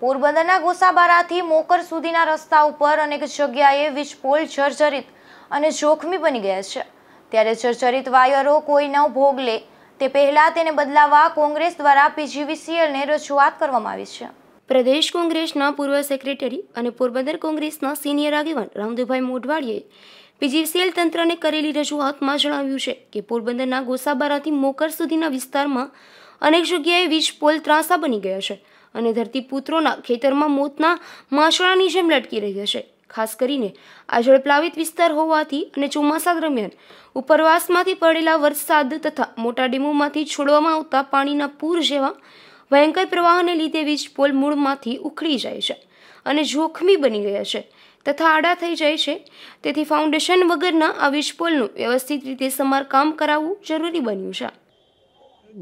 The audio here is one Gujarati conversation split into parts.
પોરબંદરના ગોસાબારાથી મોકર સુધીના રસ્તા ઉપર અનેક જગ્યાએ વીજપોલ જર્જરિત અને જોખમી બની ગયા છે ત્યારે જર્જરિત વાયરો કોઈ ન ભોગ લે તે પહેલાં તેને બદલાવા કોંગ્રેસ દ્વારા પીજીવીસીએલને રજૂઆત કરવામાં આવી છે પ્રદેશ કોંગ્રેસના પૂર્વ સેક્રેટરી અને પોરબંદર કોંગ્રેસના સિનિયર આગેવાન રામદેવભાઈ મોઢવાડીએ પીજીસીએલ તંત્રને કરેલી રજૂઆતમાં જણાવ્યું છે કે પોરબંદરના ગોસાબારાથી મોકર સુધીના વિસ્તારમાં અનેક જગ્યાએ વીજ પોલ ત્રાસા બની ગયા છે અને ધરતી પુત્રોના ખેતરમાં મોતના માછડાની જેમ લટકી રહ્યો છે ખાસ કરીને આ પ્લાવિત વિસ્તાર હોવાથી અને ચોમાસા દરમિયાન ઉપરવાસમાંથી પડેલા વરસાદ તથા મોટા ડેમોમાંથી છોડવામાં આવતા પાણીના પૂર જેવા ભયંકર પ્રવાહને લીધે વીજ પોલ મૂળમાંથી ઉખડી જાય છે અને જોખમી બની ગયા છે તથા આડા થઈ જાય છે તેથી ફાઉન્ડેશન વગરના આ વીજ પોલનું વ્યવસ્થિત રીતે સમારકામ કરાવવું જરૂરી બન્યું છે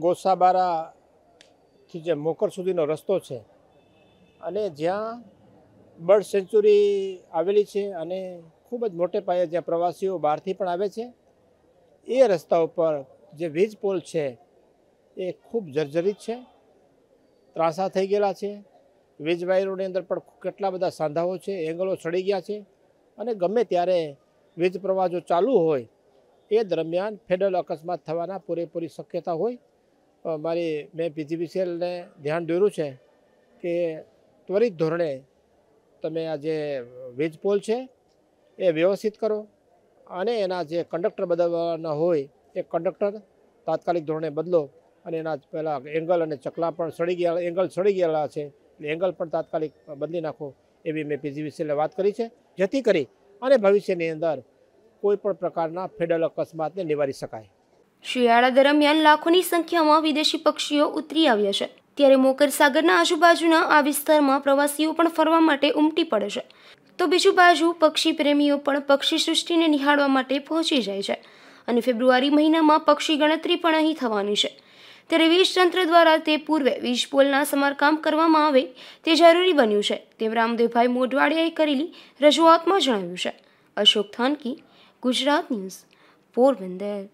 ગોસાબારા થી જે મોકર સુધીનો રસ્તો છે અને જ્યાં બર્ડ સેન્ચુરી આવેલી છે અને ખૂબ જ મોટે પાયે જ્યાં પ્રવાસીઓ બહારથી પણ આવે છે એ રસ્તા ઉપર જે વીજ પોલ છે એ ખૂબ જર્જરિત છે ત્રાસા થઈ ગયેલા છે વીજ વાયરોની અંદર પણ કેટલા બધા સાંધાઓ છે એંગલો ચડી ગયા છે અને ગમે ત્યારે વીજ પ્રવાહ જો ચાલુ હોય એ દરમિયાન ફેડરલ અકસ્માત થવાના પૂરેપૂરી શક્યતા હોય મારી મેં પીજીવીસીએલને ધ્યાન દોર્યું છે કે ત્વરિત ધોરણે તમે આ જે વીજ પોલ છે એ વ્યવસ્થિત કરો અને એના જે કંડક્ટર બદલવાના હોય એ કંડક્ટર તાત્કાલિક ધોરણે બદલો અને એના પહેલાં એંગલ અને ચકલા પણ સડી ગયા એંગલ સડી ગયેલા છે એટલે એંગલ પણ તાત્કાલિક બદલી નાખો એવી મેં પીજીવીસીએલને વાત કરી છે જેથી કરી અને ભવિષ્યની અંદર કોઈ પણ પ્રકારના ફેડરલ અકસ્માતને નિવારી શકાય શિયાળા દરમિયાન લાખોની સંખ્યામાં વિદેશી પક્ષીઓ ઉતરી આવ્યા છે ત્યારે મોકર સાગરના આજુબાજુના આ વિસ્તારમાં પ્રવાસીઓ પણ ફરવા માટે ઉમટી પડે છે તો બીજું બાજુ પક્ષી પ્રેમીઓ પણ પક્ષી સૃષ્ટિને નિહાળવા માટે પહોંચી જાય છે અને ફેબ્રુઆરી મહિનામાં પક્ષી ગણતરી પણ અહીં થવાની છે ત્યારે વીજ તંત્ર દ્વારા તે પૂર્વે વીજ પોલના સમારકામ કરવામાં આવે તે જરૂરી બન્યું છે તેમ રામદેવભાઈ મોઢવાડિયાએ કરેલી રજૂઆતમાં જણાવ્યું છે અશોક થાનકી ગુજરાત ન્યૂઝ પોરબંદર